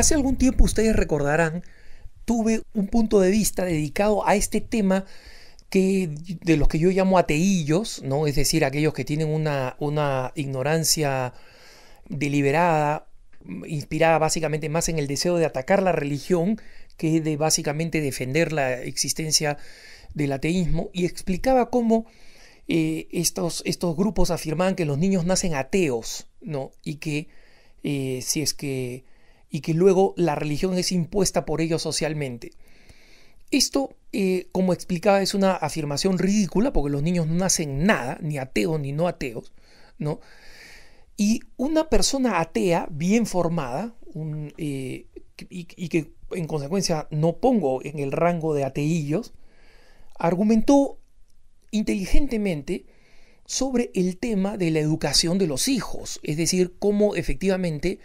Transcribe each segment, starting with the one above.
Hace algún tiempo ustedes recordarán, tuve un punto de vista dedicado a este tema que de los que yo llamo ateillos, ¿no? Es decir, aquellos que tienen una, una ignorancia deliberada, inspirada básicamente más en el deseo de atacar la religión que de básicamente defender la existencia del ateísmo, y explicaba cómo eh, estos, estos grupos afirmaban que los niños nacen ateos, ¿no? Y que eh, si es que y que luego la religión es impuesta por ellos socialmente. Esto, eh, como explicaba, es una afirmación ridícula porque los niños no hacen nada, ni ateos ni no ateos, ¿no? Y una persona atea bien formada, eh, y, y, que en consecuencia no pongo en el rango de ateillos, argumentó inteligentemente sobre el tema de la educación de los hijos, es decir, cómo efectivamente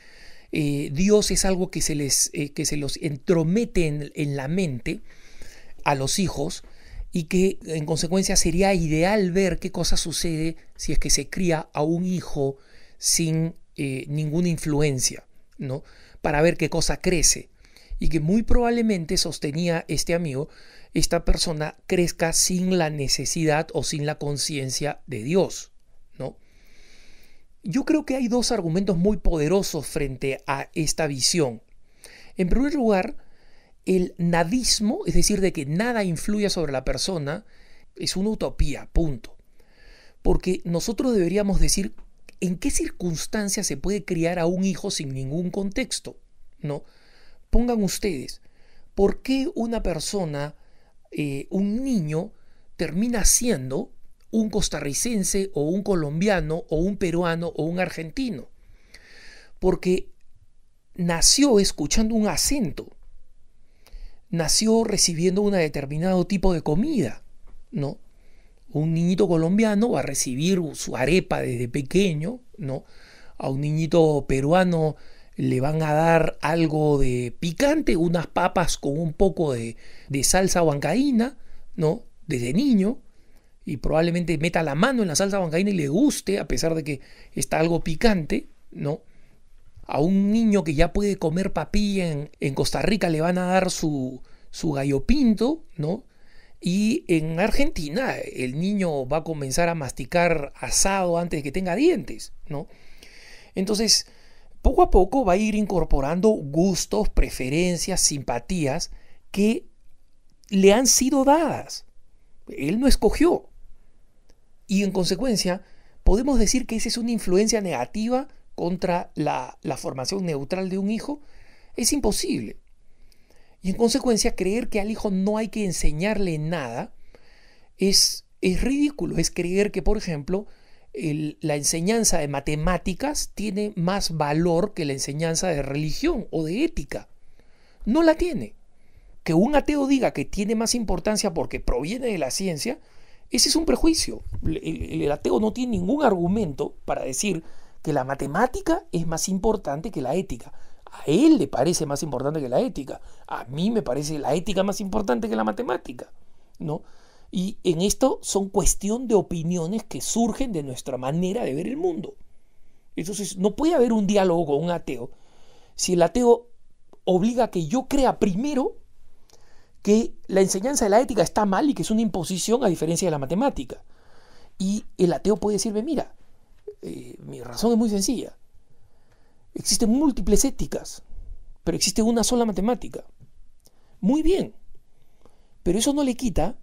eh, Dios es algo que se, les, eh, que se los entromete en, la mente a los hijos y que en consecuencia sería ideal ver qué cosa sucede si es que se cría a un hijo sin eh, ninguna influencia, ¿no? Para ver qué cosa crece y que muy probablemente sostenía este amigo, esta persona crezca sin la necesidad o sin la conciencia de Dios. Yo creo que hay dos argumentos muy poderosos frente a esta visión. En primer lugar, el nadismo, es decir, de que nada influya sobre la persona, es una utopía, punto. Porque nosotros deberíamos decir en qué circunstancias se puede criar a un hijo sin ningún contexto, ¿no? Pongan ustedes, ¿por qué una persona, eh, un niño, termina siendo un costarricense o un colombiano o un peruano o un argentino, porque nació escuchando un acento, nació recibiendo un determinado tipo de comida, ¿no? Un niñito colombiano va a recibir su arepa desde pequeño, ¿no? A un niñito peruano le van a dar algo de picante, unas papas con un poco de, salsa huancaína, ¿no? Desde niño y probablemente meta la mano en la salsa bancaína y le guste, a pesar de que está algo picante, ¿no? A un niño que ya puede comer papilla en, en Costa Rica le van a dar su, su gallo pinto, ¿no? Y en Argentina el niño va a comenzar a masticar asado antes de que tenga dientes, ¿no? Entonces, poco a poco va a ir incorporando gustos, preferencias, simpatías que le han sido dadas. Él no escogió. Y en consecuencia, podemos decir que esa es una influencia negativa contra la, formación neutral de un hijo. Es imposible. Y en consecuencia, creer que al hijo no hay que enseñarle nada es, ridículo. Es creer que, por ejemplo, la enseñanza de matemáticas tiene más valor que la enseñanza de religión o de ética. No la tiene. Que un ateo diga que tiene más importancia porque proviene de la ciencia, ese es un prejuicio. El, ateo no tiene ningún argumento para decir que la matemática es más importante que la ética. A él le parece más importante que la ética. A mí me parece la ética más importante que la matemática. ¿no? Y en esto son cuestión de opiniones que surgen de nuestra manera de ver el mundo. Entonces, no puede haber un diálogo con un ateo si el ateo obliga a que yo crea primero que la enseñanza de la ética está mal y que es una imposición a diferencia de la matemática. Y el ateo puede decirme, mira, eh, mi razón es muy sencilla. Existen múltiples éticas, pero existe una sola matemática. Muy bien, pero eso no le quita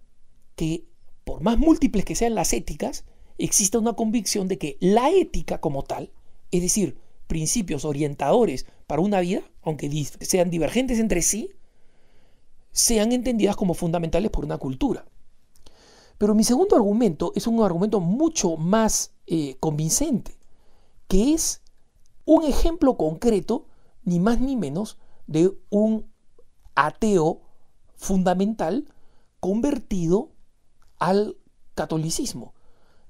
que, por más múltiples que sean las éticas, exista una convicción de que la ética como tal, es decir, principios orientadores para una vida, aunque sean divergentes entre sí, sean entendidas como fundamentales por una cultura. Pero mi segundo argumento es un argumento mucho más eh, convincente, que es un ejemplo concreto, ni más ni menos, de un ateo fundamental convertido al catolicismo,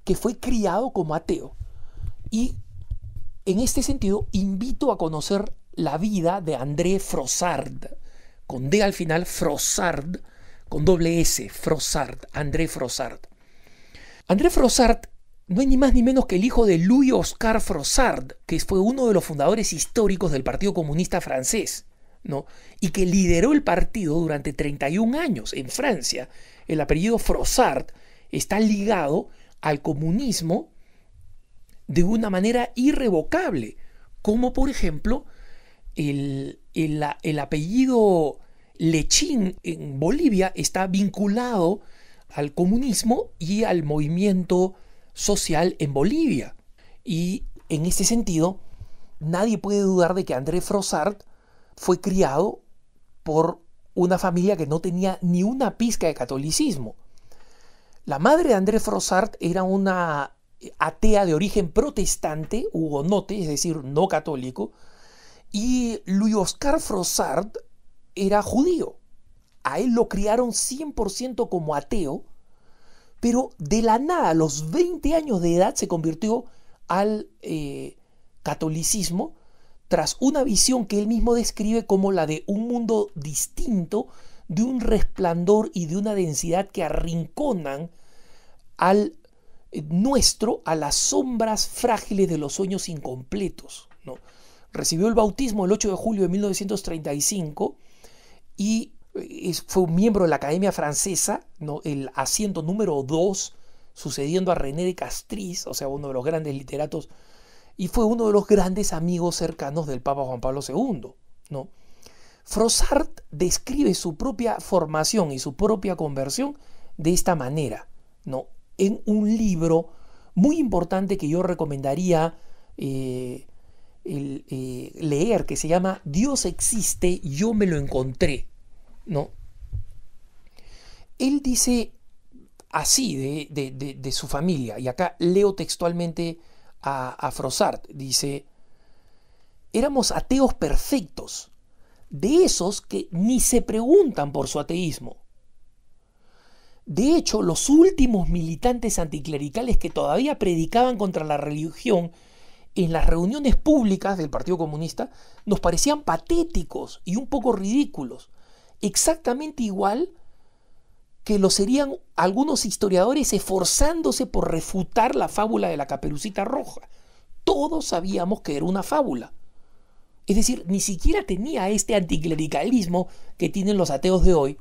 que fue criado como ateo. Y en este sentido, invito a conocer la vida de André Frossard con D al final, Frossard, con doble S, Frossard, André Frossard. André Frossard no es ni más ni menos que el hijo de Louis Oscar Frossard, que fue uno de los fundadores históricos del Partido Comunista francés, ¿no? y que lideró el partido durante 31 años en Francia. El apellido Frossard está ligado al comunismo de una manera irrevocable, como por ejemplo el, apellido Lechín en Bolivia está vinculado al comunismo y al movimiento social en Bolivia. Y en este sentido, nadie puede dudar de que André Frossard fue criado por una familia que no tenía ni una pizca de catolicismo. La madre de André Frossard era una atea de origen protestante, hugonote, es decir, no católico, y Luis Oscar Frosard era judío. A él lo criaron 100% como ateo, pero de la nada, a los 20 años de edad, se convirtió al eh, catolicismo tras una visión que él mismo describe como la de un mundo distinto, de un resplandor y de una densidad que arrinconan al eh, nuestro a las sombras frágiles de los sueños incompletos. ¿no? recibió el bautismo el 8 de julio de 1935 y eh, fue un miembro de la Academia Francesa, ¿no? el asiento número 2, sucediendo a René de Castries, o sea, uno de los grandes literatos, y fue uno de los grandes amigos cercanos del Papa Juan Pablo II. ¿no? describe su propia formación y su propia conversión de esta manera, ¿no? en un libro muy importante que yo recomendaría eh, el, eh, leer que se llama Dios existe, yo me lo encontré, ¿no? Él dice así de, de, de, su familia, y acá leo textualmente a, a Frosart, dice, éramos ateos perfectos, de esos que ni se preguntan por su ateísmo. De hecho, los últimos militantes anticlericales que todavía predicaban contra la religión en las reuniones públicas del Partido Comunista nos parecían patéticos y un poco ridículos, exactamente igual que lo serían algunos historiadores esforzándose por refutar la fábula de la caperucita roja. Todos sabíamos que era una fábula. Es decir, ni siquiera tenía este anticlericalismo que tienen los ateos de hoy,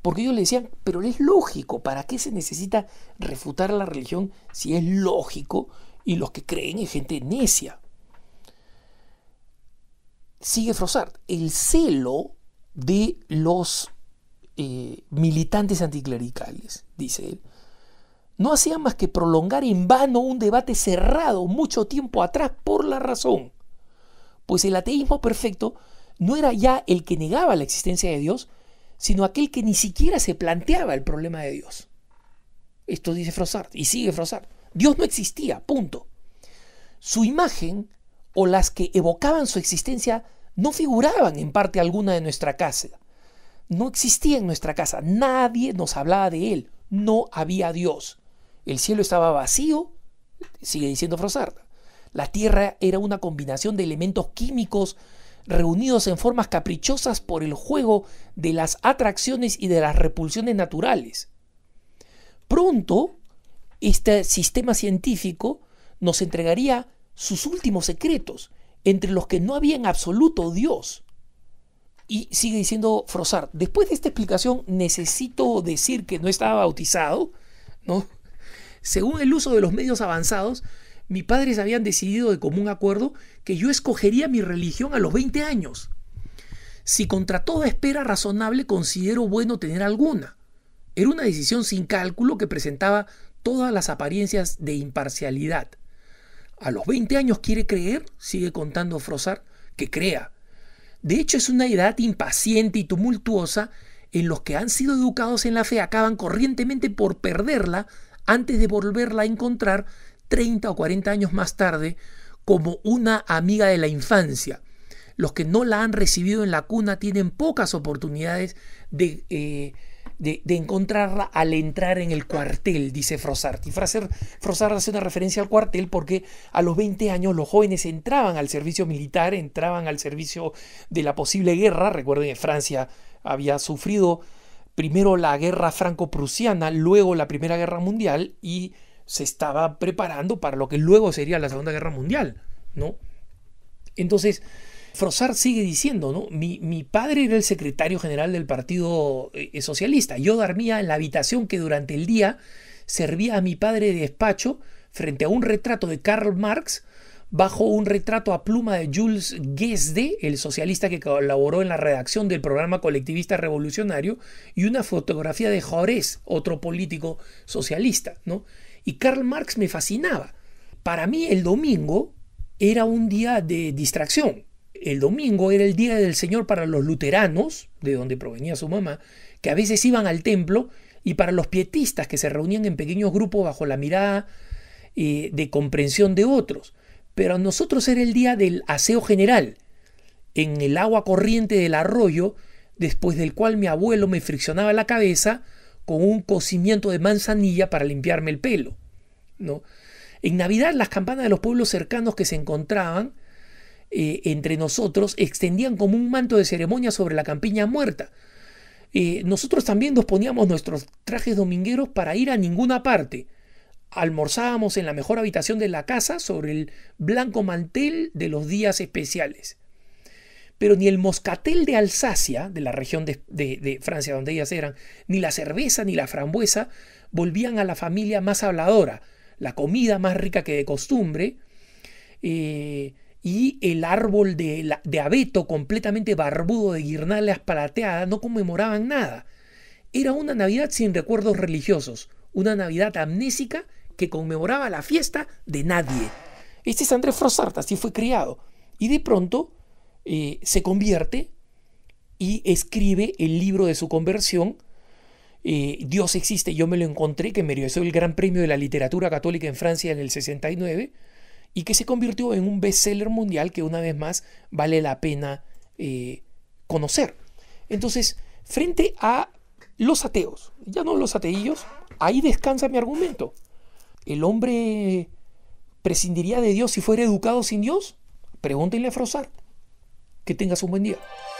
porque ellos le decían, pero es lógico, ¿para qué se necesita refutar la religión si es lógico y los que creen en gente necia. Sigue Frosart. El celo de los eh, militantes anticlericales, dice él, no hacía más que prolongar en vano un debate cerrado mucho tiempo atrás por la razón. Pues el ateísmo perfecto no era ya el que negaba la existencia de Dios, sino aquel que ni siquiera se planteaba el problema de Dios. Esto dice Frosart y sigue Frosart. Dios no existía, punto. Su imagen o las que evocaban su existencia no figuraban en parte alguna de nuestra casa. No existía en nuestra casa, nadie nos hablaba de él, no había Dios. El cielo estaba vacío, sigue diciendo Frosart. La tierra era una combinación de elementos químicos reunidos en formas caprichosas por el juego de las atracciones y de las repulsiones naturales. Pronto, este sistema científico nos entregaría sus últimos secretos, entre los que no había en absoluto Dios. Y sigue diciendo frozar después de esta explicación necesito decir que no estaba bautizado, ¿no? Según el uso de los medios avanzados, mis padres habían decidido de común acuerdo que yo escogería mi religión a los 20 años. Si contra toda espera razonable considero bueno tener alguna. Era una decisión sin cálculo que presentaba todas las apariencias de imparcialidad. A los 20 años quiere creer, sigue contando Frosar, que crea. De hecho, es una edad impaciente y tumultuosa en los que han sido educados en la fe acaban corrientemente por perderla antes de volverla a encontrar 30 o 40 años más tarde como una amiga de la infancia. Los que no la han recibido en la cuna tienen pocas oportunidades de... Eh, de, encontrarla al entrar en el cuartel, dice Frosart. Y Fraser, Frosart hace una referencia al cuartel porque a los 20 años los jóvenes entraban al servicio militar, entraban al servicio de la posible guerra. Recuerden que Francia había sufrido primero la guerra franco-prusiana, luego la Primera Guerra Mundial y se estaba preparando para lo que luego sería la Segunda Guerra Mundial, ¿no? Entonces, Frosar sigue diciendo, ¿no? Mi, mi, padre era el secretario general del Partido eh, Socialista. Yo dormía en la habitación que durante el día servía a mi padre de despacho frente a un retrato de Karl Marx bajo un retrato a pluma de Jules Guesde, el socialista que colaboró en la redacción del programa colectivista revolucionario, y una fotografía de Jaurés, otro político socialista, ¿no? Y Karl Marx me fascinaba. Para mí el domingo era un día de distracción, el domingo era el día del Señor para los luteranos, de donde provenía su mamá, que a veces iban al templo, y para los pietistas que se reunían en pequeños grupos bajo la mirada eh, de comprensión de otros. Pero a nosotros era el día del aseo general, en el agua corriente del arroyo, después del cual mi abuelo me friccionaba la cabeza con un cocimiento de manzanilla para limpiarme el pelo. ¿no? En Navidad las campanas de los pueblos cercanos que se encontraban eh, entre nosotros extendían como un manto de ceremonia sobre la campiña muerta. Eh, nosotros también nos poníamos nuestros trajes domingueros para ir a ninguna parte. Almorzábamos en la mejor habitación de la casa sobre el blanco mantel de los días especiales. Pero ni el moscatel de Alsacia, de la región de, Francia donde ellas eran, ni la cerveza ni la frambuesa volvían a la familia más habladora, la comida más rica que de costumbre. Eh, y el árbol de, abeto completamente barbudo de guirnaldas plateadas no conmemoraban nada. Era una Navidad sin recuerdos religiosos, una Navidad amnésica que conmemoraba la fiesta de nadie. Este es Andrés Frosart, así fue criado. Y de pronto eh, se convierte y escribe el libro de su conversión, eh, Dios existe, yo me lo encontré, que mereció el Gran Premio de la Literatura Católica en Francia en el 69 y que se convirtió en un best-seller mundial que una vez más vale la pena eh, conocer. Entonces, frente a los ateos, ya no los ateillos, ahí descansa mi argumento. ¿El hombre prescindiría de Dios si fuera educado sin Dios? Pregúntenle a Frosar. Que tengas un buen día.